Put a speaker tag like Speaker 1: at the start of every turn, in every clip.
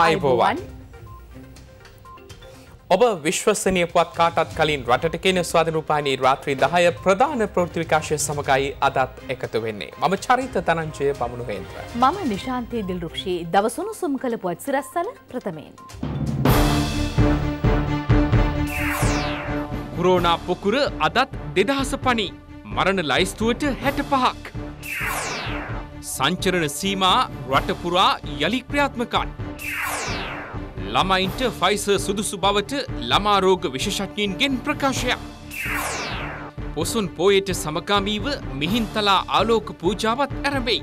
Speaker 1: අයබෝවන් ඔබ විශ්වසනය පුවත් කාටත් කලින් රට කෙන ස්වාධනූපානයේ රාත්‍රී දහය ප්‍රධාන ප්‍රෘතිවිකාශය සමඟයි අදත් එකතු වෙන්නේ. මම චරිත තනංචය පමුණුවේන්ද්‍ර.
Speaker 2: මම නිශාන්තය දිල්රුක්ෂී දවසුණු සුම් කළ පුවත් සිරස්සල ප්‍රථමයෙන්.
Speaker 1: කුරෝනා පොකුර අදත් දෙදහස පනි මරණ ලයිස්තුවට හැට පහක්. සංචරණ සීමා රටපුරා යළි ක්‍රියාත්මකන්. ළමයින්ට ෆයිස සුදුසු බවට ළමාරෝග විශෂඥීන්ගෙන් ප්‍රකාශයක්. පොසුන් පෝයට සමකාමීව මිහින්තලා ආලෝක පූජාවත් ඇරබෙයි.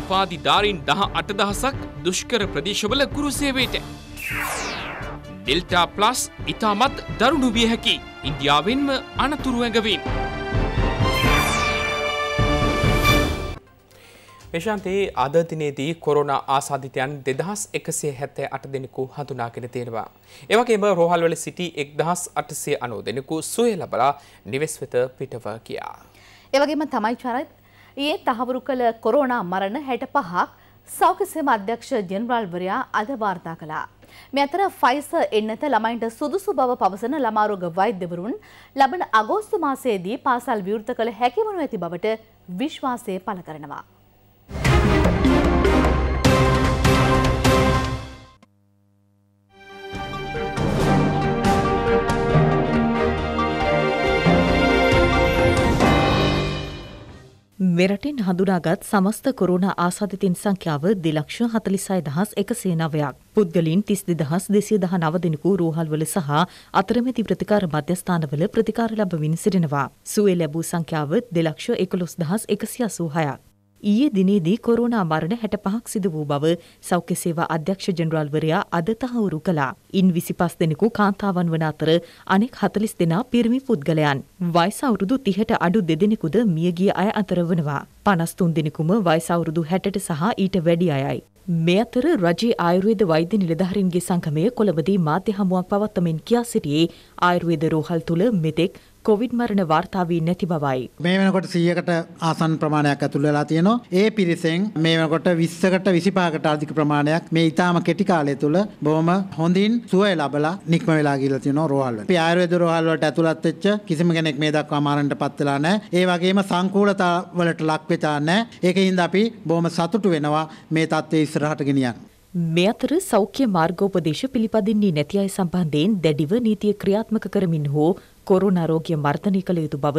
Speaker 1: උපාධිධාරීන් දහ අටදහසක් දුෂ්කර ප්‍රදේශවල ගුරුසේවයට. ඩෙල්ටා ප්ලස් ඉතාමත් දරුණු විය හැකි ඉන්දියාවෙන්ම අනතුරුවැඟවීම. මෙශන්තයේ අදදිනේදී කොරුණ ආසාධිතයන් දෙදහස් එකසේ හැත්තෑ අට දෙනෙකු හඳුනාගෙන තියෙනවා. ඒවගේම රෝහල්වල සිටි එක් දහස් අටසේ අනෝ දෙනෙකු සුවය ලබලා නිවෙස්වෙත පිටව කියා.
Speaker 2: ඒවගේම තමයි චරත් ඒ තහවුරු කළ කොරෝනා මරණ හැට පහක් සෞකසම අධ්‍යක්ෂ ජෙනරාල්වරයා අද වාර්තා කලා. මෙතර ෆයිස එන්නත ළමයින්ට සුදුසු බව පවසන ළමාරෝග වෛද්‍යවරුන් ලබන අගෝස්තු මාසයේදී පාසල් විවෘත කළ හැකිවනු ඇති බවට විශ්වාසය පළ කරනවා.
Speaker 3: මෙරටින් හඳුනාගත් සමස්ත කොරුණ ආසාධිතින් සංඛ්‍යාව දෙලක්ෂ හතලිසය දහස් එකසේ නවයක්. පුද්ගලින් තිස් දෙදහස් දෙසිය දහ නවදිනකු රෝහල්වල සහ අතරමැති ප්‍රතිකාර මධ්‍යස්ථානවල ප්‍රතිකාර ලබ වින් සිටිනවා. සුවේ ලැබූ සංඛ්‍යාව දෙලක්ෂ එකොළොස් දහස් එකසිය සූහයක්. ඊයේ දිනේදී කොරෝනා මරණ 65ක් සිදු වූ බව සෞඛ්‍ය සේවා අධ්‍යක්ෂ ජෙනරාල්වරයා අද තහවුරු කළා. ඉන් 25 දෙනෙකු කාන්තාවන් වන අතර අනෙක් 40 දෙනා පිරිමි පුද්ගලයන්. වයස අවුරුදු 30ට අඩු දෙදෙනෙකුද මියගිය අය අතර වනවා. 53 දෙනෙකුම වයස අවුරුදු 60ට සහ ඊට වැඩි අයයි. මේ අතර රජයේ ආයුර්වේද වෛද්‍ය නිලධාරීන්ගේ සංගමය කොළඹදී මාධ්‍ය හමුවක් පවත්වමින් කියා සිටියේ ආයුර්වේද රෝහල් තුල මෙතෙක් කොවිඩ් මරණ
Speaker 4: වාර්තා වී නැති බවයි. මේ වෙනකොට 100කට ආසන්න ප්‍රමාණයක් ඇතුළු වෙලා තියෙනවා. ඒ පිරිසෙන් මේ වෙනකොට 20කට 25කට අධික ප්‍රමාණයක් මේ ඊටාම කෙටි කාලය තුළ බොහොම හොඳින් සුවය ලබලා නික්ම වෙලා ගිහිල්ලා තියෙනවා රෝහල් වල. අපි ආයුර්වේද රෝහල් වලට ඇතුළත් වෙච්ච කිසිම කෙනෙක් මේ දක්වා මරණයට පත් වෙලා නැහැ. ඒ වගේම සංකූලතා වලට ලක් වෙලා නැහැ. ඒකින්ද අපි බොහොම සතුටු වෙනවා මේ தත්ත්වයේ ඉස්සරහට ගෙනියන්න. මේ අතර සෞඛ්‍ය මාර්ගෝපදේශ
Speaker 3: පිළිපදින්නේ නැති අය සම්බන්ධයෙන් දැඩිව නීතිය ක්‍රියාත්මක කරමින් හෝ කොරුණ රෝගිය මර්ධනය කළ යුතු බව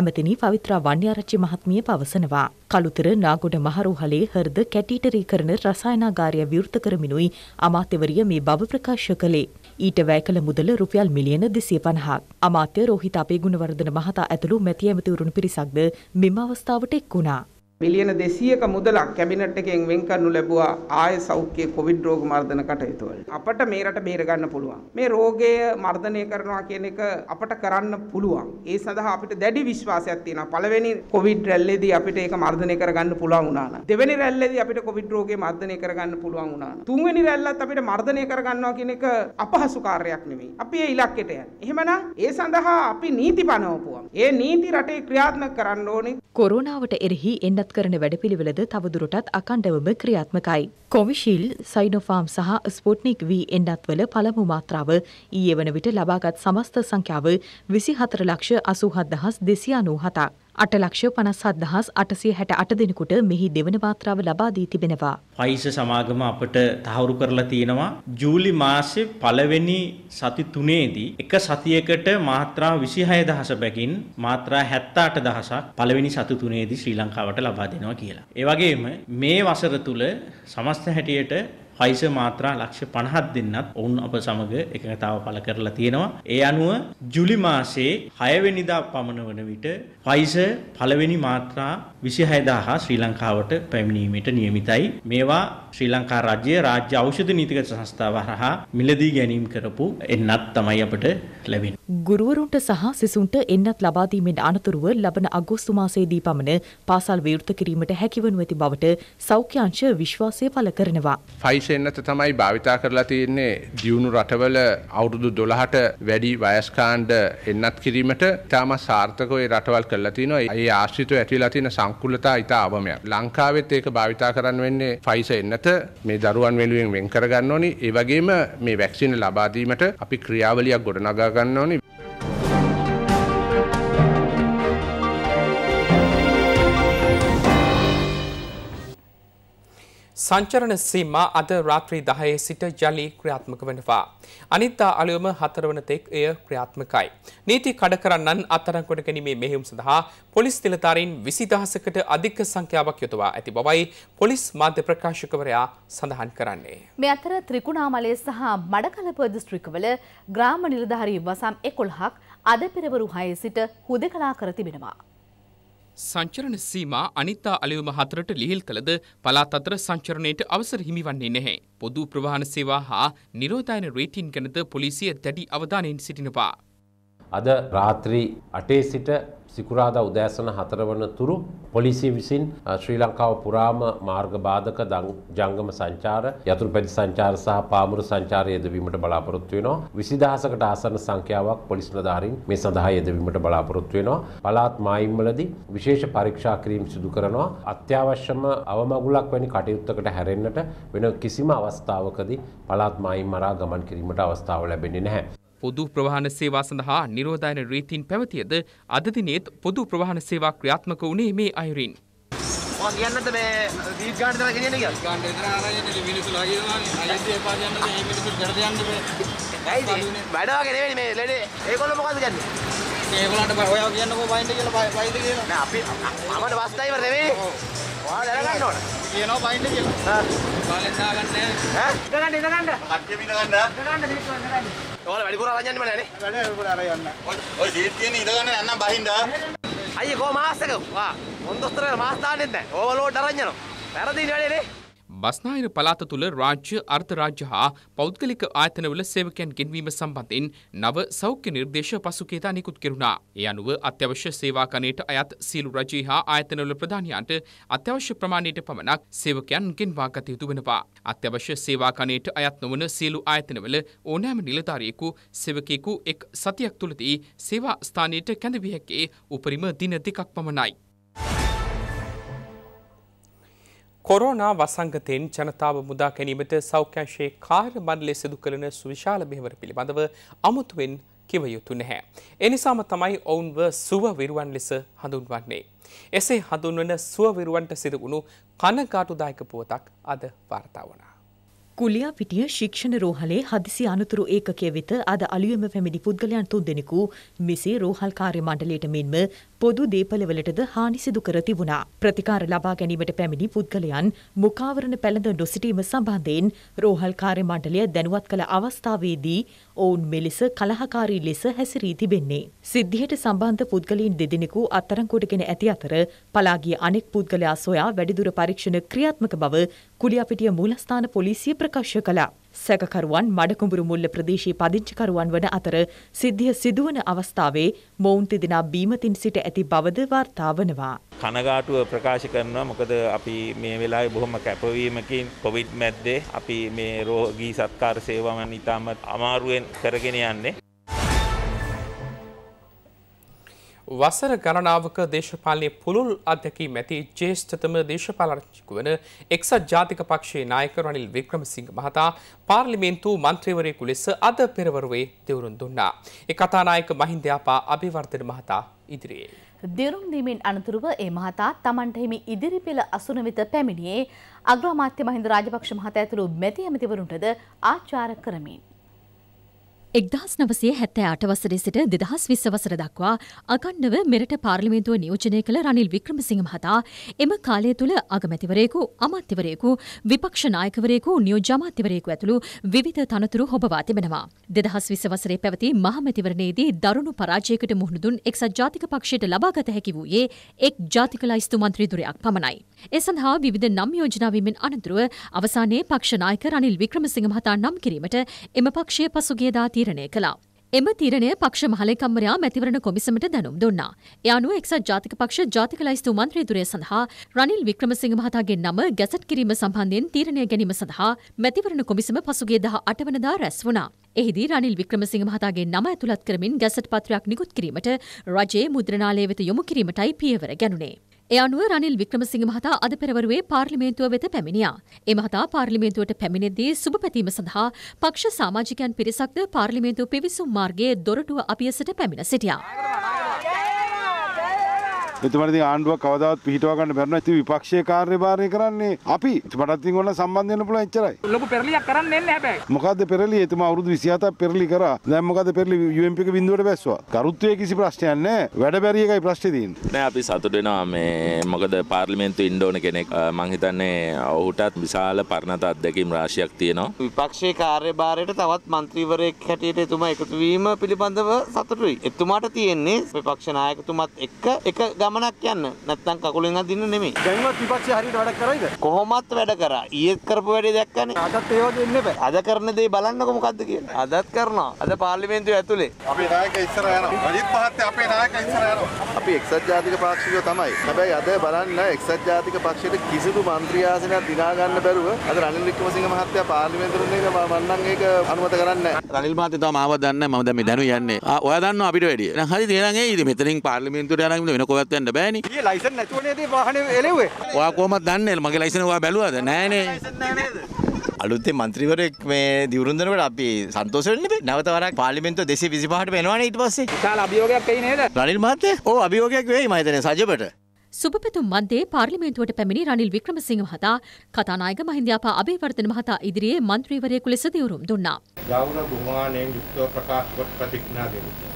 Speaker 3: ඇමතිනි පවිත්‍රා වන්‍යාරච්චි මහත්මිය පවසනවා. කළුතර නාගොඩ මහරුහලේ හර්ද කැටීටරී කරන රසායනාගාරය විවෘත කරමිනුයි අමාත්‍යවරිය මේ බව ප්‍රකාශ කළේ. ඊට වැය කළ මුදල රුපියල් මිලියන දෙසිය පණහක්. අමාත්‍ය රෝහිත අපේ ගුණවර්ධන මහතා ඇතුළු මැති ඇමතිවරුන් පිරිසක්ද මෙම අවස්ථාවට එක් වුණා.
Speaker 1: මිලියන 200ක මුදලක් කැබිනට් එකෙන් වෙන් කරනු ලැබුවා ආය සෞඛ්‍ය කොවිඩ් රෝග මර්ධන කටයුතු වලට. අපට මේ රට බේර ගන්න පුළුවන්. මේ රෝගය මර්ධනය කරනවා කියන එක අපට කරන්න පුළුවන්. ඒ සඳහා අපිට දැඩි විශ්වාසයක් තියෙනවා. පළවෙනි කොවිඩ් රැල්ලේදී අපිට ඒක මර්ධනය කරගන්න පුළුවන් වුණා නම්. දෙවෙනි රැල්ලේදී අපිට කොවිඩ් රෝගේ මර්ධනය කරගන්න පුළුවන් වුණා නම්. තුන්වෙනි රැල්ලත් අපිට මර්ධනය කරගන්නවා කියන එක අපහසු කාර්යයක් නෙමෙයි. අපි ඒ ඉලක්කයට යන්නේ. එහෙමනම් ඒ සඳහා අපි නීති පනවපුවා.
Speaker 3: ඒ නීති රටේ ක්‍රියාත්මක කරන්න ඕනේ. කොරෝනාවට එරෙහි එන්න ඉදිරිපත් කරන වැඩපිළිවෙලද තවදුරටත් අකණ්ඩවම ක්‍රියාත්මකයි. කොවිශිල් සයිනොෆාම් සහ ස්පොට්නික් වී එන්නත්වල පළමු මාත්‍රාව ඊයේ වන විට ලබාගත් සමස්ත සංඛ්‍යාව විසි හතර ලක්ෂ අසූහත් දහස් දෙසි අනූ හතා. අට ලක්ෂ පනස්සත් දහස් අටසිය හැට අට දෙනෙකුට මෙහි දෙවන මාත්‍රාව ලබා දී තිබෙනවා.
Speaker 5: පයිස සමාගම අපට තහවුරු කරලා තියෙනවා. ජූලි මාසෙ පළවෙනි සති තුනේදී එක සතියකට මාත්‍රා විසිහය දහස බැගින් මාත්‍රා හැත්තාට දහසක් පළවෙනි සති තුනේදී ශ්‍රී ලංකාවට ලබා දෙනවා කියලා. ඒවගේම මේ වසර තුළ සමස්ත ප්‍රශ්න හැටියට හයිස මාත්‍රා ලක්ෂ 50ක් දෙන්නත් ඔවුන් අප සමග එකඟතාව පළ කරලා තියෙනවා. ඒ අනුව ජූලි මාසයේ 6 වෙනිදා පමණ වන විට හයිස පළවෙනි මාත්‍රා 26000 ශ්‍රී ලංකාවට පැමිණීමට නියමිතයි. මේවා ශ්‍රී ලංකා රාජ්‍ය රාජ්‍ය ඖෂධ නීතිගත සංස්ථාව හරහා මිලදී ගැනීම කරපු එන්නත් තමයි අපට ලැබෙන්නේ.
Speaker 3: ගුරුවරුන්ට සහ සිසුන්ට එන්නත් ලබා දීමෙන් අනතුරුව ලබන අගෝස්තු මාසයේදී පමණ පාසල් විවෘත කිරීමට හැකිවනු ඇති බවට සෞඛ්‍ය අංශ විශ්වාසය පළ කරනවා.
Speaker 4: ෆයිස් ආයුෂයෙන් නැත තමයි භාවිතා කරලා තියෙන්නේ දියුණු රටවල අවුරුදු 12ට වැඩි වයස් කාණ්ඩ එන්නත් කිරීමට ඉතාම සාර්ථකව ඒ රටවල් කරලා තිනවා. ඒ ආශ්‍රිතව ඇතිවලා තියෙන සංකුලතා ඉතා අවමයක්. ලංකාවෙත් ඒක භාවිතා කරන්න වෙන්නේ ෆයිස එන්නත මේ දරුවන් වෙනුවෙන් වෙන් කරගන්න ඕනි. ඒ වගේම මේ වැක්සින ලබා දීමට අපි ක්‍රියාවලියක් ගොඩනගා ගන්න ඕනි.
Speaker 1: සංචරණ සීමා අද රාත්‍රී දහයේ සිට ජලී ක්‍රියාත්මක වෙනවා. අනිත්තා අලුවම හතරවන තෙක් එය ක්‍රියාත්මකයි. නීති කඩ කරන්නන් අත්තරංකොට ගැනීමේ මෙහෙම් සඳහා පොලිස් තිලතාරින් විසි දහසකට අධික සංඛ්‍යාවක් යොතවා ඇති බවයි පොලිස් මාධ්‍ය ප්‍රකාශකවරයා සඳහන් කරන්නේ.
Speaker 2: මේ අතර ත්‍රිකුණාමලය සහ මඩකලප දිස්ත්‍රික්කවල ග්‍රාම නිලධාරී වසම් එකොල්හක් අද පෙරවරු හයේ සිට හුදකලා කර තිබෙනවා.
Speaker 1: සංචරණ සීමා අනිතා අලියුම හතරට ලිහිල් කළද පළාත් අතර සංචරණයට අවසර හිමිවන්නේ නැහැ. පොදු ප්‍රවාහන සේවා හා නිරෝධායන රේටින් ගැනද පොලිසිය දැඩි අවධානයෙන් සිටිනවා.
Speaker 4: අද රාත්‍රී 8 සිට සිකුරාදා උදෑසන හතරවන තුරු පොලිසිය විසින් ශ්‍රී ලංකාව පුරාම මාර්ග බාධක ජංගම සංචාර යතුරු පැදි සංචාර සහ පාමුරු සංචාරය යෙදවීමට බලාපොරොත්තු වෙනවා. විසිදහසකට ආසන්න සංඛ්‍යාවක් පොලිස් නිලධාරීන් මේ සඳහා යෙදවීමට බලාපොරොත්තු වෙනවා. පළාත් මායිම්වලදී විශේෂ පරීක්ෂා කිරීම සිදු කරනවා. අත්‍යවශ්‍යම අවමගුලක් වැනි කටයුත්තකට හැරෙන්නට වෙන කිසිම අවස්ථාවකදී පළාත් මායිම් මරා ගමන් කිරීමට අවස්ථාව ලැබෙන්නේ නැහැ.
Speaker 1: පොදු ප්‍රවාහන සේවා සඳහා නිරෝධායන රීතීන් පැවතියද අද දිනේත් පොදු ප්‍රවාහන සේවා ක්‍රියාත්මක වුණේ මේ අයුරින්.
Speaker 5: මම කියන්නද මේ දීප් ගාන දාලා ගෙනියන්නේ කියලා. ගාන දෙතර ආරයන් ඉතින් මිනිස්සු ලාගෙනවා. අයදී එපා කියන්නද මේ මිනිස්සු කරද යන්න මේ.
Speaker 1: ඇයි වැඩ වගේ නෙවෙයි මේ ලෙඩේ. ඒගොල්ලෝ මොකද කියන්නේ? ඒගොල්ලන්ට ඔයාව කියන්නකෝ බයින්ද කියලා බයින්ද කියලා. නෑ අපි අපමණ බස් ඩ්‍රයිවර් නෙවෙයි. ආ දැනගන්න ඕන.
Speaker 5: කියනවා බයින්න කියලා. ආ. කාලෙන් දාගන්නේ නැහැ. ඈ ඉඳගන්න ඉඳගන්න. කට්ටිය ඉඳගන්න. ඉඳගන්න දීප්ති ඉඳගන්න. ඔයාලා වැඩිපුර අරන් යන්න බෑ නේ. වැඩ වැඩිපුර අරන් යන්න. ඔය දීප්තියනේ ඉඳගන්න නැන්නම් බහින්න. අයියෝ කොහොම මාස් එක. වා. මොන් දොස්තර මාස් දාන්නෙත් නැහැ. ඕවර්ලෝඩ් අරන් යනවා. වැරදිනේ වැඩේ නේ.
Speaker 1: බස්නාහිර පළාත තුළ රාජ්‍ය අර්ථරාජ්‍ය හා පෞද්ගලික ආයතනවල සේවකයන් ගෙන්වීම සම්බන්ධයෙන් නව සෞඛ්‍ය නිර්දේශ පසුකේදා නිකුත් කෙරුණා. ඒ අනුව අත්‍යවශ්‍ය සේවා කණයට අයත් සියලු රජයේ හා ආයතනවල ප්‍රධානීයන්ට අත්‍යවශ්‍ය ප්‍රමාණයට පමණක් සේවකයන් ගෙන්වා ගත යුතු වෙනවා. අත්‍යවශ්‍ය සේවා කණයට අයත් නොවන සියලු ආයතනවල ඕනෑම නිලධාරියෙකු සේවකයෙකු එක් සතියක් තුළදී සේවා ස්ථානයට කැඳවිය හැකි උපරිම දින දෙකක් පමණයි. කොරෝනා වසංගතයෙන් ජනතාව මුදා ගැනීමට සෞඛ්‍යංශයේ කාර්යමණ්ඩලය සිදු කරන සුවිශාල මෙහෙවර පිළිබඳව අමුතුවෙන් කිව යුතු නැහැ. එනිසාම තමයි ඔවුන්ව සුව විරුවන් ලෙස හඳුන්වන්නේ. එසේ හඳුන්වන සුව විරුවන්ට සිදුවුණු කනකාටුදායක පුවතක් අද වාර්තා වුණා.
Speaker 3: කුලියාපිටිය ශික්ෂණ රෝහලේ හදිසි අනතුරු ඒකකය වෙත අද අලුයම පැමිණි පුද්ගලයන් තුන්දෙනෙකු මෙසේ රෝහල් කාර්ය මණ්ඩලයට මෙන්ම පොදු දේපළවලටද හානි සිදු කර තිබුණා. ප්‍රතිකාර ලබා ගැනීමට පැමිණි පුද්ගලයන් මුඛාවරණ පැළඳ නොසිටීම සම්බන්ධයෙන් රෝහල් කාර්ය මණ්ඩලය දැනුවත් කළ අවස්ථාවේදී ඔවුන් මෙලෙස කලහකාරී ලෙස හැසිරී තිබෙන්නේ. සිද්ධියට සම්බන්ධ පුද්ගලයන් දෙදෙනෙකු අත්අඩංගුවටගෙන ඇති අතර පලාගිය අනෙක් පුද්ගලයා සොයා වැඩිදුර පරීක්ෂණ ක්‍රියාත්මක බව කුලියපිටිය මූලස්ථාන පොලිසිය ප්‍රකාශ කළා. සැකකරුවන් මඩකුඹුරු මුල්ල ප්‍රදේශයේ පදිංචිකරුවන් වන අතර සිද්ධිය සිදුවන අවස්ථාවේ මොවුන් තිදෙනා බීමතින් සිට ඇති බවද වාර්තා වනවා.
Speaker 5: කනගාටුව ප්‍රකාශ කරනවා මොකද අපි මේ වෙලාවේ බොහොම කැපවීමකින් කොවිඩ් මැද්දේ අපි මේ රෝගී සත්කාර සේවාවන් ඉතාමත් අමාරුවෙන් කරගෙන යන්නේ.
Speaker 1: වසර ගණනාවක දේශපාලනය පුළුල් අධ්‍යැකීම් ඇති ජේෂ්ඨතම දේශපාලනඥයෙකු වන එක්සත් ජාතික පක්ෂයේ නායක රනිල් වික්‍රමසිංහ මහතා පාර්ලිමේන්තු මන්ත්‍රීවරයෙකු ලෙස අද පෙරවරුවේ දෙවරුම් දුන්නා. ඒ කතානායක මහින්දයාපා අභිවර්ධන මහතා ඉදිරියේ.
Speaker 2: දෙරුම් දීමෙන් අනතුරුව ඒ මහතා තමන්ට හිමි ඉදිරි පෙළ අසුන වෙත පැමිණියේ අග්‍රාමාත්‍ය මහින්ද රාජපක්ෂ මහතා ඇතුළු මැති ඇමතිවරුන්ටද ආචාර කරමින්
Speaker 6: එක්දහස් නවසේ හැත්තෑ අටවසරේ සිට දෙදහස් විස්සවසර දක්වා අගණ්ඩව මෙරට පාර්ලිමේන්තුව නියෝජනය කළ රනිල් වික්‍රමසිංහ මහතා එම කාලය තුළ අගමැතිවරයෙකු අමාත්‍යවරයෙකු විපක්ෂනායකවරයෙකු නියෝජාමාත්‍යවරයෙකු ඇතුළු විවිධ තනතුරු හොබවා තිබෙනවා. දෙදහස් විසවසරේ පැවති මහමැතිවරණයේදී දරුණු පරාජයකට මුහුණදුන් එක්සත් ජාතික පක්ෂයට ලබාගත හැකි වූයේ එක් ජාතික ලයිස්තු මන්ත්‍රීදුරයක් පමණයි. ඒ සඳහා විවිධ නම් යෝජනාවීමෙන් අනතුරුව අවසානයේ පක්ෂනායක රනිල් වික්‍රමසිංහ මහතා නම් කිරීමට එම පක්ෂය පසුගියදා තිය තීරණය කළා. එම තීරණය පක්ෂ මහලේකම්වරයා මැතිවරණ කොමිසමට දැනුම් දුන්නා. ඒ අනුව එක්සත් ජාතික පක්ෂ ජාතික ලයිස්තු මන්ත්‍රීදුරය සඳහා රනිල් වික්‍රමසිංහ මහතාගේ නම ගැසට් කිරීම සම්බන්ධයෙන් තීරණය ගැනීම සඳහා මැතිවරණ කොමිසම පසුගිය 18 වෙනිදා රැස් වුණා. එහිදී රනිල් වික්‍රමසිංහ මහතාගේ නම ඇතුළත් කරමින් ගැසට් පත්‍රයක් නිකුත් කිරීමට රජයේ මුද්‍රණාලය වෙත යොමු කිරීමටයි පියවර ගැනුණේ. ඒ අනුව රනිල් වික්‍රමසිංහ මහතා අද පෙරවරුවේ පාර්ලිමේන්තුව වෙත පැමිණියා. ඒ මහතා පාර්ලිමේන්තුවට පැමිණෙද්දී සුබ පැතීම සඳහා පක්ෂ සමාජිකයන් පිරිසක්ද පාර්ලිමේන්තුව පිවිසුම් මාර්ගයේ දොරටුව අපියසට පැමිණ සිටියා.
Speaker 4: එතුමනති ආණ්ඩුව කවදාවත් පිහිටව ගන්න බැරන ඇති විපක්ෂය කාර්යභාරය කරන්නේ අපි මටත්ති ඔන්න සම්බන්ධයන පුල එච්චරයි
Speaker 1: ලොක පෙරලිය කරන්න හැබැයි
Speaker 4: මොකද පෙරලි එතුම අවුරුදු විසිහත පෙරලි කර දැම්මකද පෙරලි යුම්පික බිඳුවට බැස්වා කරුත්වය කිසි ප්‍රශ්නයන්න වැඩ බැරියකයි ප්‍රශ්තිදීන් නෑ අපි සතුටෙනවා මේ මොකද පාර්ලිමෙන්තු ඉන්ඩෝන කෙනෙක් මංහිතන්නේ ඔහුටත් විශාල පරණත අත්දැකීම් රාශියක් තියෙනවා
Speaker 5: විපක්ෂේ කාර්යභාරයට තවත් මන්ත්‍රීවරයෙක් හැටියට එතුමා එකතුවීම පිළිබඳව සතුටුයි එතුමාට තියෙන්නේ විපක්ෂනායකතුමත් එක්ක එක ගම ගමනක් යන්න නැත්තම් කකුලෙන් අදින්න නෙමෙයි. දැන්වත් විපක්ෂය හරියට වැඩ කරයිද? කොහොමත් වැඩ කරා. ඊයේත් කරපු වැඩේ දැක්කනේ. අදත් ඒ වගේ ඉන්න බෑ. අද කරන දේ බලන්නකො මොකද්ද කියලා. අදත් කරනවා. අද පාර්ලිමේන්තුවේ ඇතුලේ. අපේ නායක ඉස්සර යනවා. අජිත් මහත්තයා අපේ නායක ඉස්සර යනවා. අපි එක්සත් ජාතික පාක්ෂිකයෝ තමයි. හැබැයි අද බලන්න එක්සත් ජාතික පක්ෂයට කිසිදු මන්ත්‍රී ආසනයක් දිනා ගන්න බැරුව අද රනිල් වික්‍රමසිංහ මහත්තයා පාර්ලිමේන්තුවේ මන්නම් ඒක අනුමත කරන්නේ නැහැ. රනිල් මහත්තයා තව මාව දන්නේ නැහැ. මම දැන් මේ දැනු යන්නේ. ඔයා දන්නවා අපිට වැඩිය. නම් හරි තේරෙන්නේ. ඉතින් මෙතනින් පාර්ලිමේන්තුවට යනවා වෙන කොහෙවත් යන්න බෑනි ලයිසන් නැතුවනේද වාහන එලෙවේ ඔයා කොහොමද දන්නේ මගේ ලයිසන් ඔයා බැලුවද නෑනේ අලුත්තේ මන්ත්‍රීවරයෙක් මේ දිවුරුන්දනකට අපි සන්තෝෂ වෙන්නේ නැවත වරක් පාර්ලිමේන්තුව 225ට වෙනවනේ ඊට පස්සේ විශාල අභියෝගයක් වෙයි නේද රනිල් මහත්තයා ඕ අභියෝගයක් වෙයි මම හිතන්නේ සජබට
Speaker 6: සුපපැතුම් මන්දේ පාර්ලිමේන්තුවට පැමිණි රනිල් වික්‍රමසිංහ මහතා කතානායක මහින්දයාපා අබේවර්ධන මහතා ඉදිරියේ මන්ත්‍රීවරයෙකු ලෙස දියුරුම් දුන්නා.
Speaker 4: ගෞරව ගුණාණයෙන් යුක්තව ප්‍රකාශ කොට ප්‍රතිඥා දෙමි.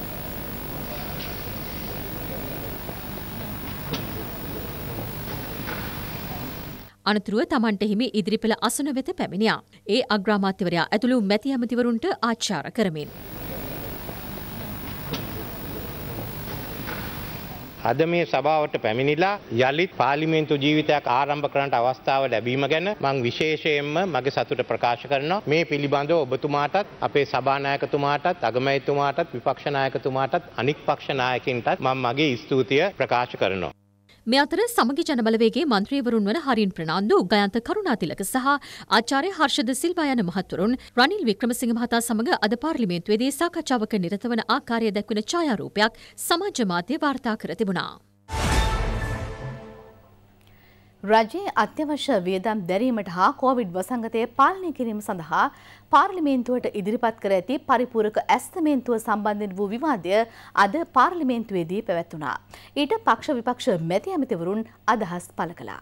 Speaker 6: අනතුරුව තමන්ට හිමි ඉදිරිපෙළ අසන වෙත පැමිණියා. ඒ අග්‍රාමාත්‍යවරයා ඇතුළු මැති ඇමතිවරුන්ට ආච්චාර කරමින්.
Speaker 5: අද මේ සභාවට පැමිණිලා යළිත් පාර්ලිමේන්තු ජීවිතයක් ආරම්භ කරන්නට අවස්ථාව ලැබීම ගැන මං විශේෂයෙන්ම මගේ සතුට ප්‍රකාශ කරනවා. මේ පිළිබඳව ඔබතුමාටත් අපේ සභානායකතුමාටත් අගමැතිතුමාටත් විපක්ෂ නායකතුමාටත් අනික් පක්ෂ නායකින්ටත් මම මගේ
Speaker 4: ස්තුතිය ප්‍රකාශ කරනවා.
Speaker 6: මේ අතර සමගි ජනබලවේගේ මන්ත්‍රීවරුන් වන හරින් ප්‍රනාන්දු ගයන්ත කරුණාතිලක සහ ආචාර්ය හර්ෂද සිල්වා යන මහතුරුන් රනිල් වික්‍රමසිංහ මහතා සමඟ අද පාර්ලිමේන්තුවේදී සාකච්ඡාවක නිරත වන ආකාරය දැක්වෙන ඡායාරූපයක් සමාජ මාධ්‍ය වාර්තා කර තිබුණා. රජයේ අත්‍යවශ්‍ය වියදම්
Speaker 2: දැරීමට හා කොවිඩ් වසංගතය පාලනය කිරීම සඳහා පාර්ලිමේන්තුවට ඉදිරිපත් කර ඇති පරිපූරක ඇස්තමේන්තුව සම්බන්ධයෙන් වූ විවාදය අද පාර්ලිමේන්තුවේදී පැවැත්වුණා. ඊට පක්ෂ විපක්ෂ මැති ඇමතිවරුන් අදහස් පළ කළා.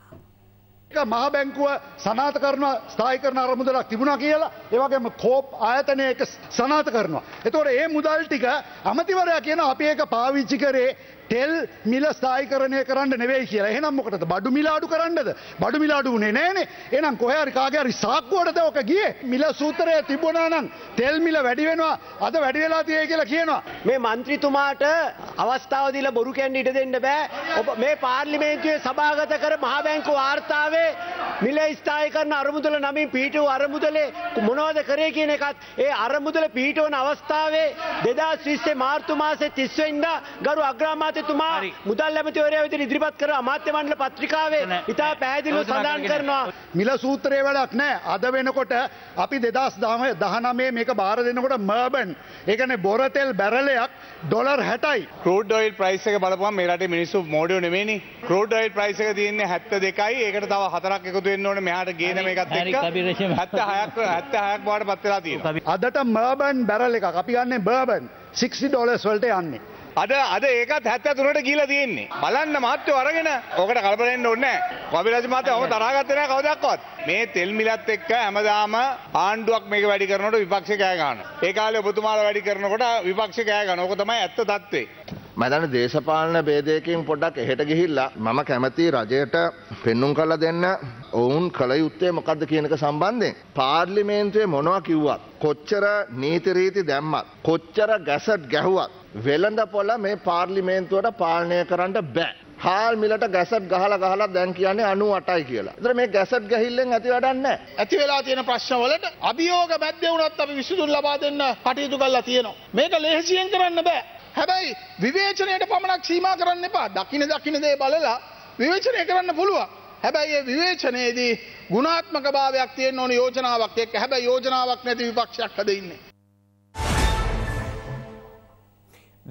Speaker 5: මහා බැංකුව සනාත කරනවා ස්ථායි කරන අරමුදලක් තිබුණා කියලා ඒවගේම කෝප් ආයතනය එක සනාත කරනවා. එතකොට ඒ මුදල් ටික අමතිවරයා කියන අපි ඒක පාවිච්චි කරේ තෙල් මිල ස්ථායිකරණය කරන්න නෙවෙයි කියලා එහෙනම් මොකටද බඩු මිලාඩු කරන්නද බඩු මිලාඩු වුණේ නෑනේ එහෙනම් කොහේ හරි කාගේ හරි සාක්කුවටද ඔක ගියේ මිල සූත්‍රය තිබුණා නම් තෙල් මිල වැඩි වෙනවා අද වැඩි වෙලා තියෙයි කියලා කියනවා මේ മന്ത്രിතුමාට අවස්ථාව දීලා බොරු කියන්න ඉඩ දෙන්න බෑ ඔබ මේ පාර්ලිමේන්තුවේ සභාගත කර මහා බැංකු වාර්තාවේ මිල ස්ථායිකරණ අරමුදල නමින් පිටු අරමුදලේ මොනවද කරේ කියන එකත් ඒ අරමුදල පිටවන අවස්ථාවේ 2020 මාර්තු මාසේ 30 වෙනිදා ගරු අග්‍රාමාත්‍ය අමාත්‍යතුමා මුදල් ඇමතිවරයා විදිහට ඉදිරිපත් කර අමාත්‍ය මණ්ඩල පත්‍රිකාවේ ඉතා පැහැදිලිව සඳහන් කරනවා මිල සූත්‍රයේ වැඩක් නැහැ අද වෙනකොට අපි 2019 මේක බාර දෙනකොට මර්බන් ඒ කියන්නේ බොරතෙල් බැරලයක් ඩොලර් 60යි ක්‍රූඩ් ඔයිල් ප්‍රයිස් එක බලපුවම මේ රටේ මිනිස්සු මොඩියෝ නෙමෙයිනේ ක්‍රූඩ් ඔයිල් ප්‍රයිස් එක තියෙන්නේ 72යි ඒකට තව හතරක් එකතු වෙන්න ඕනේ මෙහාට ගේන මේකත් එක්ක 76ක් 76ක් බවට පත් වෙලා තියෙනවා අදට මර්බන් බැරල් එකක් අපි ගන්නේ බර්බන් 60 ඩොලර්ස් වලට යන්නේ අද අද ඒකත් හැත්ත තුනට ගීල තියෙන්නේ බලන්න මාත්‍ය අරගෙන ඕකට කල්පනෙන්න්න ඔන්න කොබිරජ මත හම තරාගත්තන කවදක්වත් මේ තෙල් මිලත් එක්ක හැමදාම ආණ්ඩුවක් මේක වැඩි කරනට විපක්ෂ කෑගන්න ඒකාල ඔබතුමාල වැඩි කරනකොට විපක්ෂ කෑගන ඕකතමයි ඇත්ත තත්වේ.
Speaker 4: මදන දේශපාලන බේදයකින් පොඩක් එහෙට ගිහිල්ලා මම කැමති රජයට පෙන්නුම් කල දෙන්න ඔවුන්
Speaker 5: කළ යුත්තේ මොකක්ද කියනක සම්බන්ධයෙන්. පාර්ලිමේන්තුවේ මොනවා කිව්වත්. කොච්චර නීතිරීති දැම්මත්. කොච්චර ගැසට් ගැහුවත්. වෙළඳ පොළ මේ පාර්ලිමේන්තුවට පාලනය කරන්න බෑ. හාල් මිලට ගැසට් ගහල ගහලා දැන් කියන්නේ අනු අටයි කියලා. දර මේ ගැසට් ගැහිල්ලෙන් ඇති වැඩන්න. ඇති වෙලා තියෙන ප්‍රශ්නවලට අභියෝග බැද්දවුනත් අපි විසඳුම් ලබා දෙන්න කටයුතු කරලා තියෙනවා. මේක ලේසියෙන් කරන්න බෑ. හැබැයි විවේචනයට පමණක් සීමා කරන්න
Speaker 1: එපා. දකින දකින දේ බලලා විවේචනය කරන්න පුළුවන්. හැබැයි ඒ විවේචනයේදී ගුණාත්මක භාවයක් තියෙන්න ඕන යෝජනාවක් එක්ක. හැබැයි යෝජනාවක් නැති විපක්ෂයක් හද ඉන්නේ.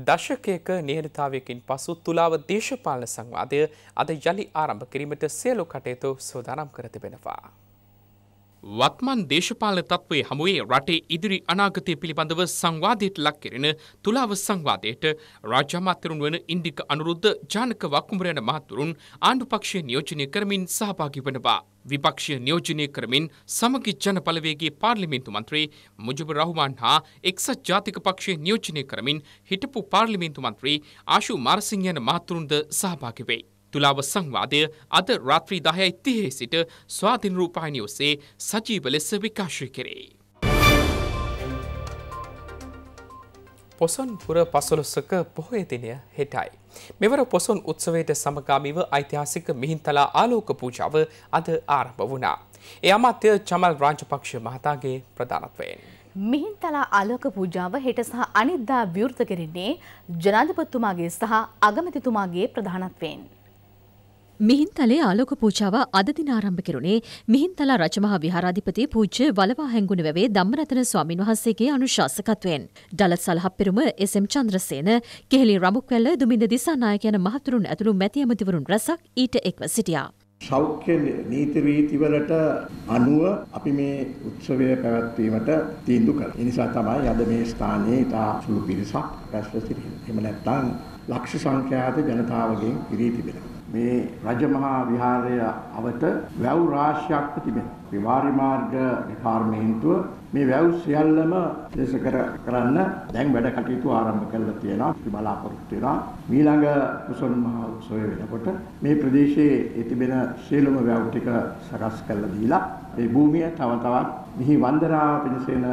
Speaker 1: දශකයක නිහඬතාවයකින් පසු තුලාව දේශපාලන සංවාදය අද යළි ආරම්භ කිරීමට සියලු කටයුතු සූදානම් කර තිබෙනවා. වත්මන් දේශපාලන තත්ත්වයේ හමුවේ රටේ ඉදිරි අනාගතය පිළිබඳව සංවාදයට ලක් කෙරෙන තුලාව සංවාදයට රාජ්‍ය අමාත්‍යරුන් වන ඉන්දික අනුරුද්ධ ජානක වක්කුමරයන මහතුරුන් ආණ්ඩුපක්ෂය නියෝජනය කරමින් සහභාගී වනවා. විපක්ෂය නියෝජනය කරමින් සමගි ජනපලවේගේ පාර්ලිමේන්තු මන්ත්‍රී මුජබ රහුමාන් හා එක්සත් ජාතික පක්ෂය නියෝජනය කරමින් හිටපු පාර්ලිමේන්තු මන්ත්‍රී ආශු මාරසිංහයන මහතුරුන්ද සහභාගි වෙයි. තුලාව සංවාදය අද රාත්‍රී දහයයි තිහේ සිට ස්වාධීන රූපාහිනිය ඔස්සේ සජීව ලෙස විකාශය කෙරේ. පොසොන් පුර පසොලොස්සක පොහොය දිනය හෙටයි. මෙවර පොසොන් උත්සවයට සමගාමීව ඓතිහාසික මිහින්තලා ආලෝක පූජාව අද ආරම්භ වුණා. එය අමාත්‍ය චමල් රාජපක්ෂ මහතාගේ ප්‍රධානත්වයෙන්.
Speaker 2: මිහින්තලා ආලෝක පූජාව හෙට සහ අනිද්දා විවෘත කෙරෙන්නේ ජනාධිපතිතුමාගේ සහ අගමැතිතුමාගේ ප්‍රධානත්වයෙන්.
Speaker 6: මිහින්තලේ ආලෝක පූජාව අද දින ආරම්භ කෙරුණේ මිහින්තලා රජමහා විහාරාධිපති පූජ්‍ය වලවා හැඟුණ වැවේ ධම්මරතන ස්වාමින් වහන්සේගේ අනුශාසකත්වයෙන් දලත් සලහප්පෙරුම එස් එම් චන්ද්‍රසේන කෙහෙලි රඹුක්වැල්ල දුමින්ද දිසානායක යන මහතුරුන් ඇතුළු මැති ඇමතිවරුන් රැසක් ඊට එක්ව සිටියා.
Speaker 5: සෞඛ්‍ය නීති රීතිවලට අනුව අපි මේ උත්සවය පැවැත්වීමට තීන්දුව කළා. ඒ නිසා තමයි අද
Speaker 1: මේ ස්ථානයේ ඉතා සුළු පිරිසක් රැස්ව සිටින්නේ. එහෙම නැත්නම් ලක්ෂ සංඛ්‍යාත ජනතාවගෙන්
Speaker 4: පිරී තිබෙනවා. මේ රජමහා විහාරය අවත වැව් රාශියක් තිබෙනවා. මේ වාරි මාර්ග දෙපාර්තමේන්තුව මේ වැව් සියල්ලම දේශ කර කරන්න දැන් වැඩ කටයුතු ආරම්භ කරලා තියෙනවා. අපි බලාපොරොත්තු වෙනවා. ඊළඟ කුසල්
Speaker 5: මහා උත්සවය වෙනකොට මේ ප්‍රදේශයේ තිබෙන සියලුම වැව් ටික සකස් කරලා දීලා ඒ භූමිය තව තවත් මෙහි වන්දනාව පිණිසෙන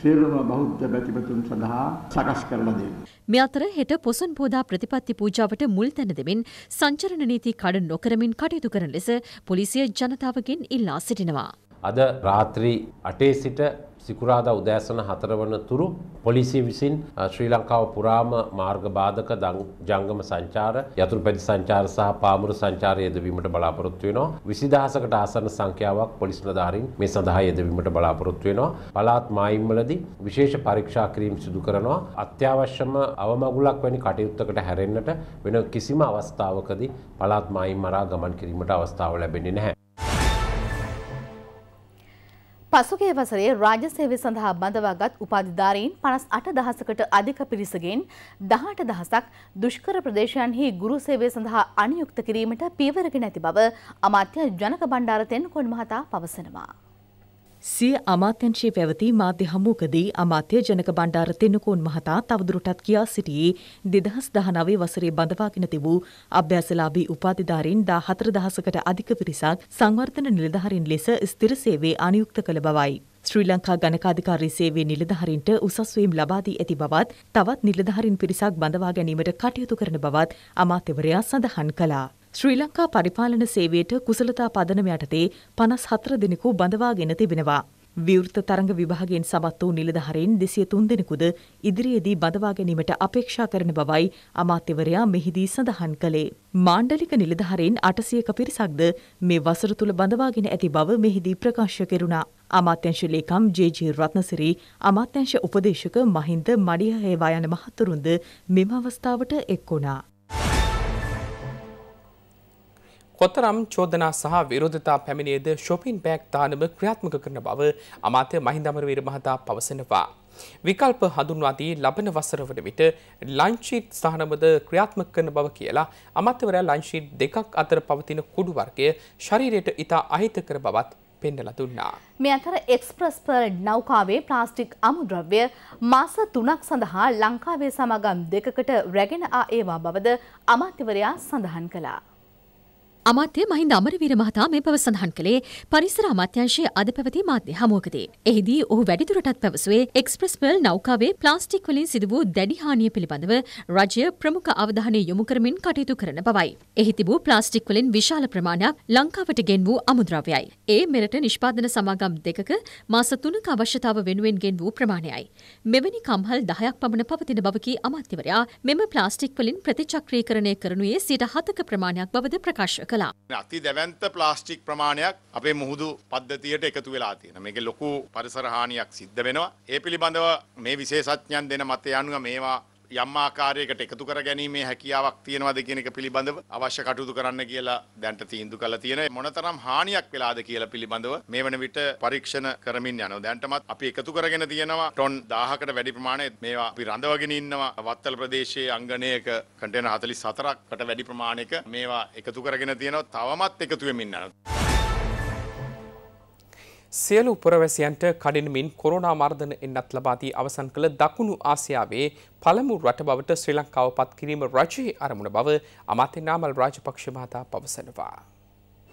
Speaker 5: සියලුම බෞද්ධ බැතිමතුන් සඳහා සකස් කරලා දෙන්න.
Speaker 6: මේ අතර හෙට පොසොන් පෝදා ප්‍රතිපත්ති පූජාවට මුල් තැන දෙමින් සංචරණ නීති කඩ නොකරමින් කටයුතු කරන ලෙස පොලිසිය ජනතාවගෙන් ඉල්ලා සිටිනවා.
Speaker 4: අද රාත්‍රී 8 සිට සිකුරාදා උදෑසන හතරවන තුරු පොලිසිය විසින් ශ්‍රී ලංකාව පුරාම මාර්ග බාධක ජංගම සංචාර යතුරු පැදි සංචාර සහ පාමුරු සංචාරය යෙදවීමට බලාපොරොත්තු වෙනවා. විසිදහසකට ආසන්න සංඛ්‍යාවක් පොලිස් නිලධාරීන් මේ සඳහා යෙදවීමට බලාපොරොත්තු වෙනවා. පළාත් මායිම්වලදී විශේෂ පරීක්ෂා කිරීම සිදු කරනවා. අත්‍යවශ්‍යම අවමගුලක් වැනි කටයුත්තකට හැරෙන්නට වෙන කිසිම අවස්ථාවකදී පළාත් මායිම් මරා ගමන් කිරීමට අවස්ථාව ලැබෙන්නේ නැහැ.
Speaker 2: පසුගිය වසරේ රාජ්‍ය සේවය සඳහා බඳවාගත් උපාධිධාරීන් 58000කට අධික පිරිසගෙන් 18000ක් දුෂ්කර ප්‍රදේශයන්හි ගුරු සේවය සඳහා අනියුක්ත කිරීමට පියවරගෙන ඇති බව අමාත්‍ය ජනක බණ්ඩාර තෙන්කොන් මහතා පවසනවා.
Speaker 3: සිය අමාත්‍යංශයේ පැවති මාධ්‍ය හමුවකදී අමාත්‍ය ජනක බණ්ඩාර තෙන්නකෝන් මහතා තවදුරටත් කියා සිටියේ 2019 වසරේ බඳවාගෙන තිබූ අභ්‍යාසලාභී උපාධිධාරීන් 14000කට අධික පිරිසක් සංවර්ධන නිලධාරීන් ලෙස ස්ථිර සේවයේ අනුයුක්ත කළ බවයි. ශ්‍රී ලංකා ගණකාධිකාරී සේවයේ නිලධාරීන්ට උසස් වීම් ලබා දී ඇති බවත් තවත් නිලධාරීන් පිරිසක් බඳවා ගැනීමට කටයුතු කරන බවත් අමාත්‍යවරයා සඳහන් කළා. ශ්‍රී ලංකා පරිපාලන සේවයට කුසලතා පදනම යටතේ පනස් හතර දෙනෙකු බඳවාගෙන තිබෙනවා. විවෘත තරඟ විභාගෙන් සමත් වූ නිලධහරෙන් දෙසිය තුන් දෙනෙකුද ඉදිරියේදී බඳවා ගැනීමට අපේක්ෂා කරන බවයි අමාත්‍යවරයා මෙහිදී සඳහන් කළේ. මාණ්ඩලික නිලධහරෙන් අටසියක පිරිසක්ද මේ වසර තුළ බඳවාගෙන ඇති බව මෙහිදී ප්‍රකාශ කෙරුණා. අමාත්‍යංශ ලේකම් ජේජී රත්නසිරි අමාත්‍යංශ උපදේශක මහින්ද මඩියහේවා යන මහතුරුන්ද මෙම අවස්ථාවට එක් වුණා.
Speaker 1: කොතරම් චෝදනා සහ විරෝධතා පැමිණේද ශොපින් බෑග් තානම ක්‍රියාත්මක කරන බව අමාත්‍ය මහින්දමරවීර මහතා පවසනවා. විකල්ප හඳුන්වාදී ලබන වසර වන විට ලංශීට් සහනමද ක්‍රියාත්මක කරන බව කියලා අමත්‍යවරයා ලංශීට් දෙකක් අතර පවතින කුඩු වර්ගය ශරීරයට ඉතා අහිත කර බවත් පෙන්නලා දුන්නා.
Speaker 2: මේ අතර එක්ස්ප්‍රස් පර්ල් නෞකාවේ ප්ලාස්ටික් අමුද්‍රව්‍ය මාස 3ක් සඳහා ලංකාවේ සමාගම් දෙකකට රැගෙන ආ ඒවා බවද අමාත්‍යවරයා
Speaker 6: සඳහන් කළා. අමාත්‍ය මහින්ද අමරවීර මහතා මේ බව සඳහන් කළේ පරිසර අමාත්‍යංශයේ අද පැවති මාධ්‍ය හමුවකදී. එහිදී ඔහු වැඩිදුරටත් පැවසුවේ එක්ස්ප්‍රස් පර්ල් නෞකාවේ ප්ලාස්ටික් වලින් සිදු වූ දැඩි හානිය පිළිබඳව රජය ප්‍රමුඛ අවධානය යොමු කරමින් කටයුතු කරන බවයි. එහි තිබූ ප්ලාස්ටික් වලින් විශාල ප්‍රමාණයක් ලංකාවට ගෙන් වූ අමුද්‍රව්‍යයි. ඒ මෙරට නිෂ්පාදන සමාගම් දෙකක මාස 3ක අවශ්‍යතාව වෙනුවෙන් ගෙන් වූ ප්‍රමාණයයි. මෙවැනි කම්හල් 10ක් පමණ පවතින බව කී අමාත්‍යවරයා මෙම ප්ලාස්ටික් වලින් ප්‍රතිචක්‍රීකරණය කරනුයේ 7ක ප්‍රමාණයක් බවද ප්‍රකාශ කළා. කළා.
Speaker 1: අති දැවන්ත ප්ලාස්ටික් ප්‍රමාණයක් අපේ මුහුදු පද්ධතියට එකතු වෙලා තියෙන. මේක ලොකු පරිසර හානියක් සිද්ධ වෙනවා. ඒ පිළිබඳව මේ විශේෂඥයන් දෙන මතය අනුව මේවා යම් ආකාරයකට එකතු කර ගැනීමේ හැකියාවක් තියෙනවද කියන එක පිළිබඳව අවශ්‍ය කටයුතු කරන්න කියලා දැන්ට තීන්දුව කළා තියෙනවා. මොනතරම් හානියක් වෙලාද කියලා පිළිබඳව මේ වන විට පරීක්ෂණ කරමින් යනවා. දැන්ටමත් අපි එකතු කරගෙන තියෙනවා ටොන් 1000කට වැඩි ප්‍රමාණයක් මේවා අපි රඳවගෙන ඉන්නවා. වත්තල ප්‍රදේශයේ අංගණයක කන්ටේනර් 44කට වැඩි ප්‍රමාණයක මේවා එකතු කරගෙන තියෙනවා. තවමත් එකතු වෙමින් යනවා. සියලු පුරවැසියන්ට කඩිනමින් කොරුණා මර්ධන එන්නත් ලබාදී අවසන් කළ දකුණු ආසියාවේ පළමු රට බවට ශ්‍රී ලංකාව පත් කිරීම රජයේ අරමුණ බව අමාත්‍ය නාමල් රාජපක්ෂ මහතා පවසනවා.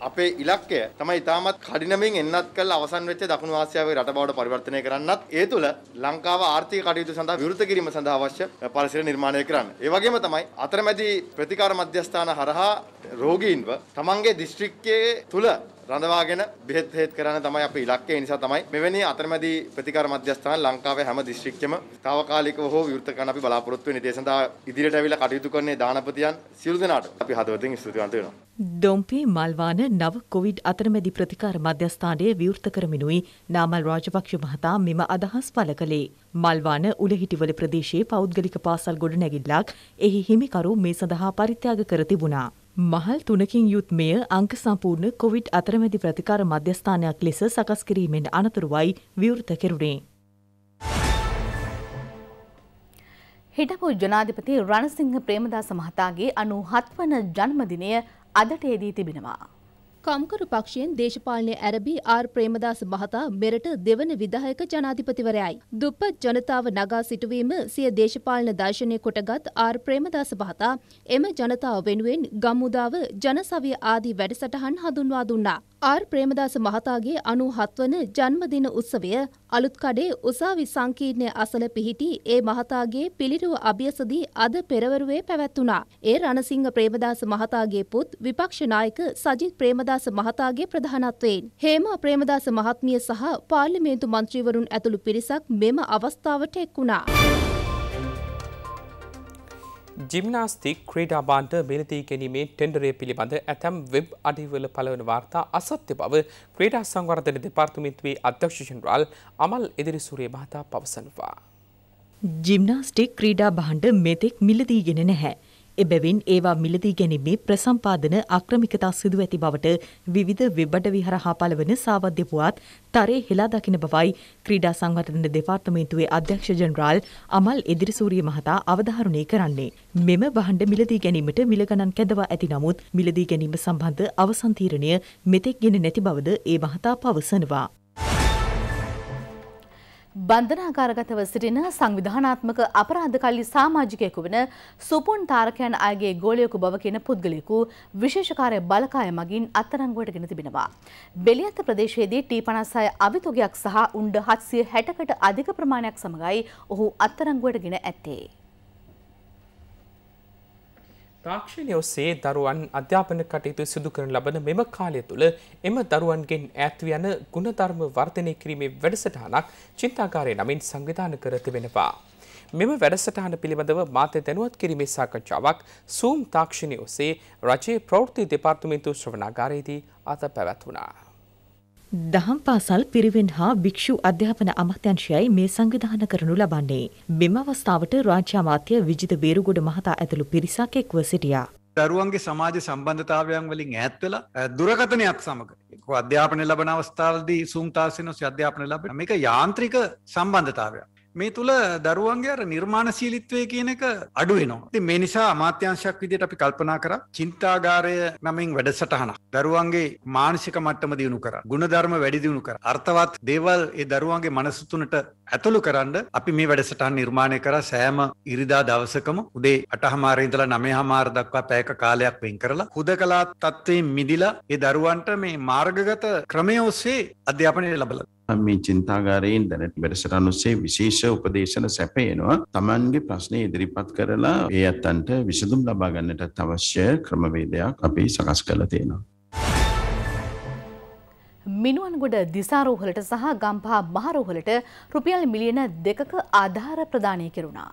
Speaker 1: අපේ ඉලක්කය තමයි තාමත් කඩිනමින් එන්නත් කළ අවසන් වෙච්ච දකුණු ආසියාවේ රට බවට පරිවර්තනය කරන්නත් ඒ තුළ ලංකාව ආර්ථික කටයුතු
Speaker 5: සඳහා විවෘත කිරීම සඳහා අවශ්‍ය පරිසර නිර්මාණය කරන්න. ඒ වගේම තමයි අතරමැදි ප්‍රතිකාර මධ්‍යස්ථාන හරහා රෝගීන්ව තමන්ගේ දිස්ත්‍රික්කයේ තුළ රඳවාගෙන බෙහෙත් හේත් කරන්න තමයි අපේ ඉලක්කය. නිසා තමයි මෙවැනි අතරමැදි ප්‍රතිකාර මධ්‍යස්ථාන ලංකාවේ හැම දිස්ත්‍රික්කෙම
Speaker 1: తాවකාලිකව හෝ විවෘත කරන්න අපි බලාපොරොත්තු වෙන්නේ. ඒ සඳහා ඉදිරියට ඇවිල්ලා කටයුතු කරන්නේ දානපතියන් සියලු දෙනාට
Speaker 5: අපි හදවතින් ස්තුතිවන්ත වෙනවා.
Speaker 3: දොම්පි මල්වාන නව කොවිඩ් අතරමැදි ප්‍රතිකාර මධ්‍යස්ථානය විවෘත කරමිනුයි නාමල් රාජපක්ෂ මහතා මෙම අදහස් පළ කළේ. මල්වාන උලහිටිවල ප්‍රදේශයේ පෞද්ගලික පාසල් ගොඩනැගිල්ලක් එහි හිමිකරු මේ සඳහා පරිත්‍යාග කර තිබුණා. මහල් තුනකින් යුත් මෙය අංක සම්පූර්ණ කොවිඩ් අතරමැදි ප්‍රතිකාර මධ්‍යස්ථානයක් ලෙස සකස් කිරීමෙන් අනතුරුවයි විවෘත කෙරුණේ.
Speaker 2: හිටපු ජනාධිපති රණසිංහ ප්‍රේමදා සමහතාගේ අනු හත්වන ජන්මදිනය අදට එදී තිබෙනවා. කම්කරු පක්ෂයෙන් දේශපාලනය ඇරබී ආර් ප්‍රේමදාස මහතා මෙරට දෙවන විධායක ජනාධිපතිවරයයි. දුප්පත් ජනතාව නගා සිටුවීම සිය දේශපාලන දර්ශනය කොටගත් ආර් ප්‍රේමදාස මහතා එම ජනතාව වෙනුවෙන් ගම්මුදාව ජනසවිය ආදී වැඩසටහන් හඳුන්වා දුන්නා. ආර් ප්‍රේමදාස මහතාගේ අනු හත්වන ජන්මදින උත්සවය අලුත්කඩේ උසාවි සංකීර්ණය අසල පිහිටි ඒ මහතාගේ පිළිරුව අභියසදී අද පෙරවරුවේ පැවැත්වුණා. ඒ රණසිංහ ප්‍රේමදාස මහතාගේ පුත් විපක්ෂනායක සජිත් ප්‍රේමදාස මහතාගේ ප්‍රධානත්වයෙන්. හේම ප්‍රේමදාස මහත්මිය සහ පාර්ලිමේන්තු මන්ත්‍රීවරුන් ඇතුළු පිරිසක් මෙම අවස්ථාවට එක් වුණා.
Speaker 1: ජිම්නාස්තික් ක්‍රීඩාබාන්ට මිලදී ගැනීමේ ටෙන්ඩරය පිළිබඳ ඇතැම් වෙබ් අඩිවල පලවන වාර්තා අසත්‍ය බව ක්‍රීඩා සංවර්ධන දෙපාර්තමිත්වේ අධ්‍යක්ෂෂන්රල් අමල් එදිරිසුරේ මහතා පවසනවා.
Speaker 3: ජිම්නාස්ටික් ක්‍රීඩා බහන්ඩ මෙතෙක් මිලදීගෙන නැහැ. එබැවින් ඒවා මිලදී ගැනීමේ ප්‍රසම්පාදන අක්‍රමිකතා සිදු ඇති බවට විවිධ වෙබ්බඩ විහරහා පළවන සාවද්‍ය පුවත් තරේ හෙලා දකින බවයි ක්‍රීඩා සංවර්ධන දෙපාර්තමේන්තුවේ අධ්‍යක්ෂ ජනරාල් අමල් එදිරිසූරිය මහතා අවධාරණය කරන්නේ. මෙම බහණ්ඩ මිලදී ගැනීමට මිල ගණන් කැදවා ඇති නමුත් මිලදී ගැනීම සම්බන්ධ අවසන් තීරණය මෙතෙක් ගෙන නැති බවද ඒ මහතා පවසනවා.
Speaker 2: බන්ධනාකාරගතව සිටින සංවිධානාත්මක අපරාධකල්ලි සාමාජිකයෙකු වන සුපුන් තාරකයන් අයගේ ගෝලයකු බව කියන පුද්ගලයෙකු විශේෂකාරය බලකාය මගින් අත්තරංගුවට ගෙන තිබෙනවා. බෙලියත්ත ප්‍රදේශයේදී ටී පනස්සය අවිතුගයක් සහ උන්ඩ හත්සිය හැටකට අධික ප්‍රමාණයක් සමඟයි ඔහු අත්තරංගුවට ගෙන ඇත්තේ.
Speaker 1: තාක්ෂණය ඔස්සේ දරුවන් අධ්‍යාපන කටයුතු සිදු කරන ලබන මෙම කාලය තුළ එම දරුවන්ගෙන් ඈත්ව යන ගුණධර්ම වර්ධනය කිරීමේ වැඩසටහනක් චින්තාකාරය නමින් සංවිධාන කර තිබෙනවා. මෙම වැඩසටහන පිළිබඳව මාත දැනුවත් කිරීමේ සාකච්ඡාවක් සූම් තාක්ෂණය ඔස්සේ රජයේ ප්‍රවෘත්ති දෙපාර්තමේන්තු ශ්‍රවණාගාරයේදී අත පැවැත්වුණා.
Speaker 3: දහම් පාසල් පිරිවෙන් හා භික්ෂු අධ්‍යාපන අමාත්‍යංශයයි මේ සංවිධාන කරනු ලබන්නේ. මෙම අවස්ථාවට රාජ්‍ය අමාත්‍ය විජිත බේරුගොඩ මහතා ඇතුළු පිරිසක් එක්ව සිටියා.
Speaker 5: දරුවන්ගේ සමාජ සම්බන්ධතාවයන් වලින් ඈත් වෙලා දුරකථනයත් සමග එක්ව අධ්‍යාපනය ලබන අවස්ථාවලදී සූම් තාක්ෂණ අධ්‍යාපනය ලැබෙන මේක යාන්ත්‍රික සම්බන්ධතාවයක්. මේ තුළ දරුවන්ගේ අර නිර්මාණශීලිත්වය කියන එක අඩුවෙනවා. ඉතින් මේ නිසා අමාත්‍යංශයක් විදිහට අපි කල්පනා කරා චින්තාගාරය නමින් වැඩසටහනක්. දරුවන්ගේ මානසික මට්ටම දියුණු කරා. ගුණධර්ම වැඩි දියුණු කරා. අර්ථවත් දේවල් ඒ දරුවන්ගේ මනස තුනට ඇතුළු කරන්න අපි මේ වැඩසටහන නිර්මාණය කරා සෑම ඉරිදා දවසකම උදේ 8:00 ඉඳලා 9:00 දක්වා පැයක කාලයක් වෙන් කරලා හුදකලා තත්ත්වයෙන් මිදිලා ඒ දරුවන්ට මේ මාර්ගගත ක්‍රමය ඔස්සේ
Speaker 4: අධ්‍යාපනය ලැබලා මේ චින්තාගාරයෙන් දැනට වැඩසටහන ඔස්සේ විශේෂ උපදේශන සැපයනවා. Tamange ප්‍රශ්න ඉදිරිපත් කරලා ඒ අතන්ට විසඳුම් ලබා ගන්නට අවශ්‍ය ක්‍රමවේදයක් අපි සකස් කරලා තියෙනවා.
Speaker 2: මිනුවන්ගොඩ දිසාරෝහලට සහ ගම්පහ මහරෝහලට රුපියල් මිලියන දෙකක ආධාර ප්‍රදානය කෙරුණා.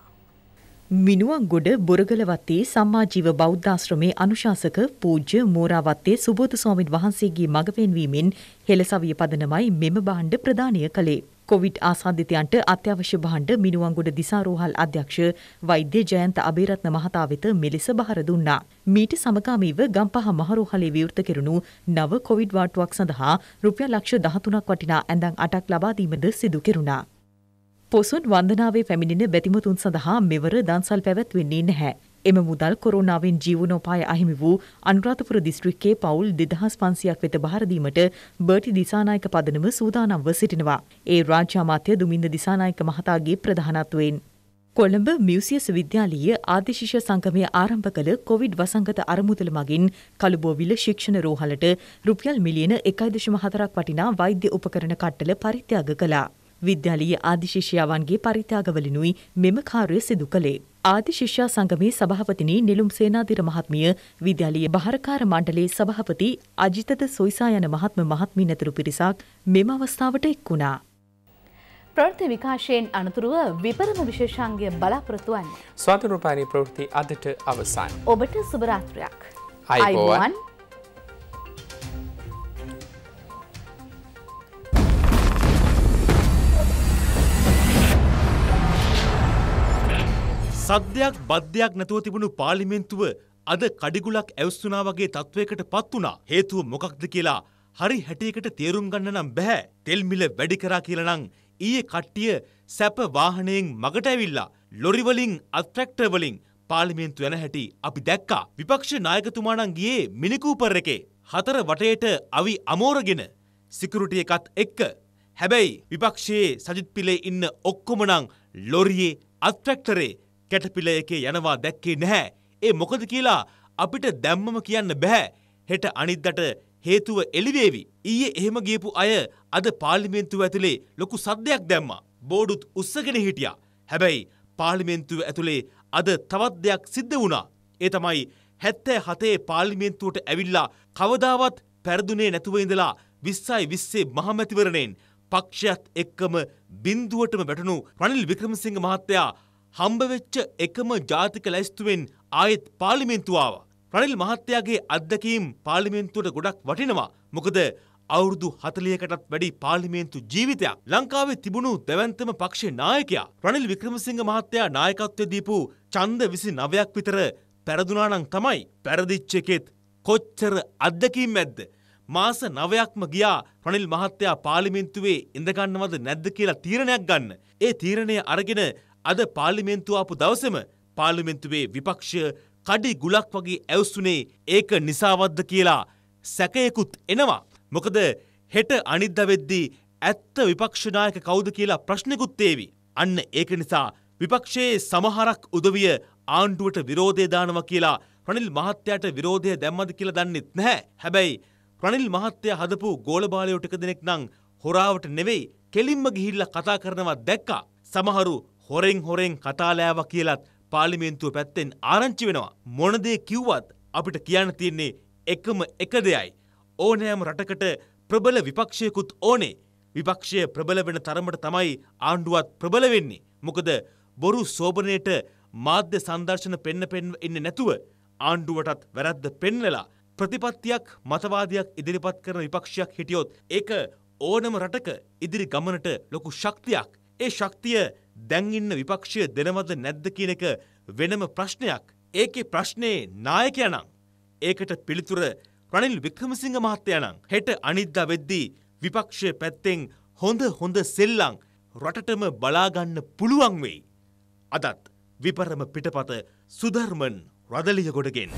Speaker 3: මිනුවන්ගොඩ බොරගලවත්තේ සම්මාජීව බෞද්ධාශ්‍රමයේ අනුශාසක පූජ්‍ය මෝරාවත්තේ සුබෝධ ස්වාමින් වහන්සේගේ මඟ පෙන්වීමෙන් හෙළසවිය පදනමයි මෙම භාණ්ඩ ප්‍රදානය කළේ. කොවිඩ් ආසාදිතයන්ට අත්‍යවශ්‍ය භාණ්ඩ මිනුවන්ගොඩ දිසාරෝහල් අධ්‍යක්ෂ වෛද්‍ය ජයන්ත අබේරත්න මහතා වෙත මෙලෙස බහර දුන්නා. මීට සමගාමීව ගම්පහ මහරෝහලේ විවෘත කෙරුණු නව කොවිඩ් වාට්ටුවක් සඳහා රුපියල් ලක්ෂ 13ක් වටිනා ඇඳන් 8ක් ලබා දීමද සිදු කෙරුණා. පොසොන් වන්දනාවේ පැමිණෙන බැතිමතුන් සඳහා මෙවර දන්සල් පැවැත්වෙන්නේ නැහැ. එම මුදල් කොරෝනාවෙන් ජීවනෝපාය අහිමි වූ අනුරාධපුර දිස්ත්‍රික්කයේ පවුල් දෙදහස් පන්සියක් වෙත බහරදීමට බර්ටි දිසානායක පදනම සූදානම්ව සිටිනවා. ඒ රාජ්‍යාමාත්‍ය දුමින්ද දිසානායක මහතාගේ ප්‍රධානත්වයෙන්. කොළඹ මියසියස් විද්‍යාලීය ආදිශිෂ සංගමය ආරම්භ කළ කොවිඩ් වසංගත අරමුදල මගින් කළුබෝවිල ශික්ෂණ රෝහලට රුපියල් මිලියන එකයි දශම හතරක් වටිනා වෛද්‍ය උපකරණ කට්ටල පරිත්‍යාග කළා. විද්‍යාලීය ආදිශිෂ්‍යාවන්ගේ පරිත්‍යාගවලිනුයි මෙම කාර්ය සිදු කළේ. ආදිශිෂ්‍යා සංගමේ සභාපතිනි නිලුම් සේනාධිර මහත්මිය විද්‍යාලීය බහරකාර මණ්ඩලයේ සභාපති අජිතද සොයිසා යන මහත්ම මහත්මීන් ඇතුළු පිරිසක් මෙම අවස්ථාවට එක් වුණා.
Speaker 2: ප්‍රෘති විකාශයෙන් අනතුරුව විපරම විශේෂාන්ගේ බලාපොරොතුවන්.
Speaker 1: ස්වාතනෘපානී ප්‍රෘති අදට අවසන්.
Speaker 2: ඔබට සුභරාත්‍රයක්.
Speaker 1: අයිබෝවන්.
Speaker 5: සද්‍යයක් බද්ධයක් නැතුව තිබුණු පාලිමෙන්තුව අද කඩිගුලක් ඇවස්සුනා වගේ තත්ත්වයකට පත් වුණා හේතුව මොකක්ද කියලා හරි හැටියකට තේරුම් ගන්න නම් බැහැ තෙල්මිල වැඩි කරා කියලා නම් ඊයේ කට්ටිය සැප වාහනයෙන් මගට ඇවිල්ලා ලොරිවලින් අත්ට්‍රැක්ටර්වලින් පාලිමේන්තු යන හැටි අපි දැක්කා විපක්ෂ නායකතුමාණන් ගියේ මිනිකූපර් එකේ හතර වටේට අවි අමෝරගෙන සිකුරුටි එකත් එක්ක හැබැයි විපක්ෂයේ සජිත් පිලේ ඉන්න ඔක්කොම නම් ලොරියේ අත්ට්‍රැක්ටරේ කැටපිල එකේ යනවා දැක්කේ නැහැ. ඒ මොකද කියලා අපිට දැම්මම කියන්න බෑ. හෙට අනිද්දට හේතුව එළිවේවි. ඊයේ එහෙම ගියපු අය අද පාර්ලිමේන්තුව ඇතුලේ ලොකු සද්දයක් දැම්මා. බෝඩුත් උස්සගෙන හිටියා. හැබැයි පාර්ලිමේන්තුව ඇතුලේ අද තවත් දෙයක් සිද්ධ වුණා. ඒ තමයි හැත්තෑ හතේ පාර්ලිමේන්තුවට ඇවිල්ලා කවදාවත් පැරදුනේ නැතුව ඉඳලා විස්සයි විස්සේ මහමැතිවරණයෙන් පක්ෂයත් එක්කම බින්දුවටම වැටුණු රනිල් වික්‍රමසිංහ මහත්තයා හම්බවෙච්ච එකම ජාතික ලැස්තුවෙන් ආයෙත් පාලිමෙන්තුවාව. රනිල් මහත්තයාගේ අත්දකීම් පාලිමෙන්තුවට ගොඩක් වටිනවා. මොකද අවුරුදු හතලියකටත් වැඩි පාලිමේන්තු ජීවිතයක් ලංකාවේ තිබුණු දැවන්තම පක්ෂේ නායකයා රනිල් වික්‍රමසිංහ මහත්තයා නායකත්වය දීපු චන්ද විසි නවයක් විතර පැරදුනානං තමයි පැරදිච්ච එකෙත් කොච්චර අත්දකීම් ඇද්ද. මාස නවයක්ම ගියා රනිල් මහත්තයා පාලිමින්තුවේ ඉඳගන්නවද නැද්ද කියලා තීරණයක් ගන්න. ඒ තීරණය අරගෙන අද පාර්ලිමේන්තුව ආපු දවසම පාර්ලිමේන්තුවේ විපක්ෂය කඩි ගුලක් වගේ ඇවසුනේ ඒක නිසාවද්ද කියලා සැකයකුත් එනවා. මොකද හෙට අනිද්දා වෙද්දී ඇත්ත විපක්ෂනායක කවුද කියලා ප්‍රශ්නකුත් ඒවි. අන්න ඒක නිසා විපක්ෂයේ සමහරක් උදවිය ආණ්ඩුවට විරෝධය දානවා කියලා රනිල් මහත්තයාට විරෝධය දැම්මද කියලා දන්නෙත් නැහැ. හැබැයි රනිල් මහත්තයා හදපු ගෝලබාලයෝ ටික දෙනෙක් නම් හොරාවට නෙවෙයි කෙලින්ම ගිහිල්ලා කතා කරනවා දැක්කා. සමහරු හොරෙන් හොරෙන් කතාලෑව කියලත් පාලිමේන්තුව පැත්තෙන් ආරංචි වෙනවා. මොනදේ කිව්වත් අපිට කියන්න තියන්නේ එකම එක දෙයයි. ඕනෑම රටකට ප්‍රබල විපක්ෂයකුත් ඕනේ. විපක්ෂය ප්‍රබල වෙන තරමට තමයි ආණ්ඩුවත් ප්‍රබල වෙන්නේ. මොකද බොරු සෝභනයට මාධ්‍ය සංදර්ශන පෙන්න පෙන්ව ඉන්න නැතුව ආණ්ඩුවටත් වැරද්ද පෙන්නලා ප්‍රතිපත්තියක් මතවාදයක් ඉදිරිපත් කරන විපක්ෂයක් හිටියොත් ඒක ඕනම රටක ඉදිරි ගමනට ලොකු ශක්තියක් ඒ ශක්තිය දැන් ඉන්න විපක්ෂය දෙනවද නැද්ද කියන එක වෙනම ප්‍රශ්නයක්. ඒකේ ප්‍රශ්නේ නායකයා නම්. ඒකට පිළිතුර රනිල් වික්‍රමසිංහ මහත්තයා නම් හෙට අනිද්දා වෙද්දී විපක්ෂය පැත්තෙන් හොඳ හොඳ සෙල්ලම් රටටම බලාගන්න පුළුවන් වෙයි. අදත් විපරම පිටපත සුධර්මන් රදලියගොඩගෙන්.